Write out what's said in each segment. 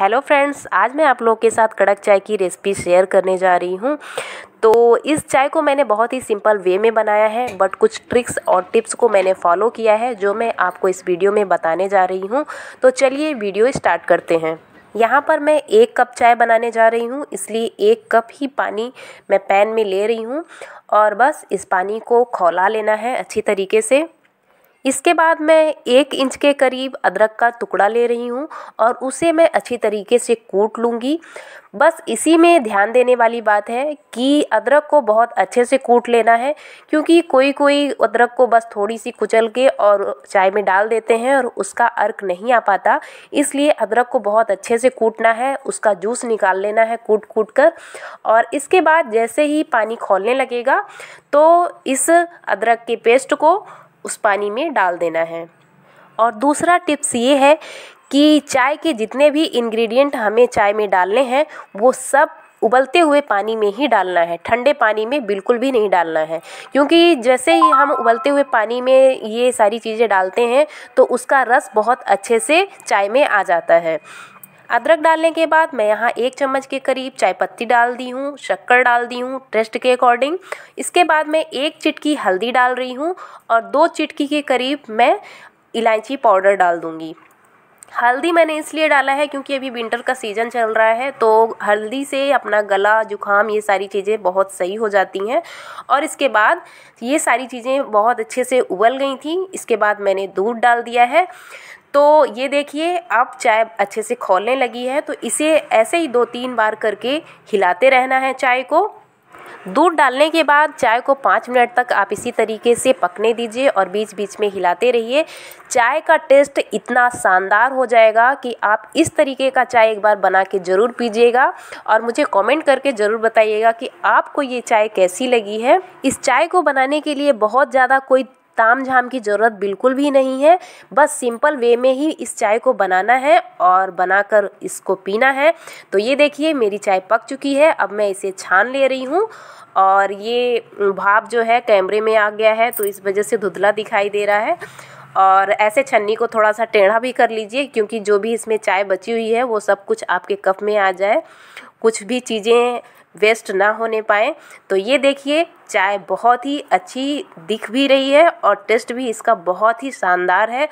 hello friends आज मैं आप लोगों के साथ कड़क चाय की रेसिपी शेयर करने जा रही हूँ तो इस चाय को मैंने बहुत ही सिंपल वे में बनाया है बट कुछ ट्रिक्स और टिप्स को मैंने फॉलो किया है जो मैं आपको इस वीडियो में बताने जा रही हूँ तो चलिए वीडियो स्टार्ट करते हैं यहाँ पर मैं एक कप चाय बनाने जा रही हूँ इसलिए एक कप ही पानी मैं पैन में ले रही हूँ और बस इस पानी को खौला लेना है अच्छी तरीके से इसके बाद मैं एक इंच के करीब अदरक का टुकड़ा ले रही हूँ और उसे मैं अच्छी तरीके से कूट लूँगी बस इसी में ध्यान देने वाली बात है कि अदरक को बहुत अच्छे से कूट लेना है क्योंकि कोई कोई अदरक को बस थोड़ी सी कुचल के और चाय में डाल देते हैं और उसका अर्क नहीं आ पाता इसलिए अदरक को बहुत अच्छे से कूटना है उसका जूस निकाल लेना है कूट कूट कर और इसके बाद जैसे ही पानी खोलने लगेगा तो इस अदरक के पेस्ट को उस पानी में डाल देना है और दूसरा टिप्स ये है कि चाय के जितने भी इंग्रेडिएंट हमें चाय में डालने हैं वो सब उबलते हुए पानी में ही डालना है ठंडे पानी में बिल्कुल भी नहीं डालना है क्योंकि जैसे ही हम उबलते हुए पानी में ये सारी चीज़ें डालते हैं तो उसका रस बहुत अच्छे से चाय में आ जाता है अदरक डालने के बाद मैं यहाँ एक चम्मच के करीब चाय पत्ती डाल दी हूँ शक्कर डाल दी हूँ टेस्ट के अकॉर्डिंग इसके बाद मैं एक चिटकी हल्दी डाल रही हूँ और दो चिटकी के करीब मैं इलायची पाउडर डाल दूँगी हल्दी मैंने इसलिए डाला है क्योंकि अभी विंटर का सीज़न चल रहा है तो हल्दी से अपना गला जुकाम ये सारी चीज़ें बहुत सही हो जाती हैं और इसके बाद ये सारी चीज़ें बहुत अच्छे से उबल गई थी इसके बाद मैंने दूध डाल दिया है तो ये देखिए अब चाय अच्छे से खोलने लगी है तो इसे ऐसे ही दो तीन बार करके हिलाते रहना है चाय को दूध डालने के बाद चाय को पाँच मिनट तक आप इसी तरीके से पकने दीजिए और बीच बीच में हिलाते रहिए चाय का टेस्ट इतना शानदार हो जाएगा कि आप इस तरीके का चाय एक बार बना के ज़रूर पीजिएगा और मुझे कमेंट करके ज़रूर बताइएगा कि आपको ये चाय कैसी लगी है इस चाय को बनाने के लिए बहुत ज़्यादा कोई ताम झाम की ज़रूरत बिल्कुल भी नहीं है बस सिंपल वे में ही इस चाय को बनाना है और बनाकर इसको पीना है तो ये देखिए मेरी चाय पक चुकी है अब मैं इसे छान ले रही हूँ और ये भाप जो है कैमरे में आ गया है तो इस वजह से धुंधला दिखाई दे रहा है और ऐसे छन्नी को थोड़ा सा टेढ़ा भी कर लीजिए क्योंकि जो भी इसमें चाय बची हुई है वो सब कुछ आपके कप में आ जाए कुछ भी चीज़ें वेस्ट ना होने पाए तो ये देखिए चाय बहुत ही अच्छी दिख भी रही है और टेस्ट भी इसका बहुत ही शानदार है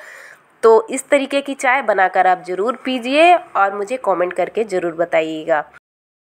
तो इस तरीके की चाय बनाकर आप ज़रूर पीजिए और मुझे कमेंट करके ज़रूर बताइएगा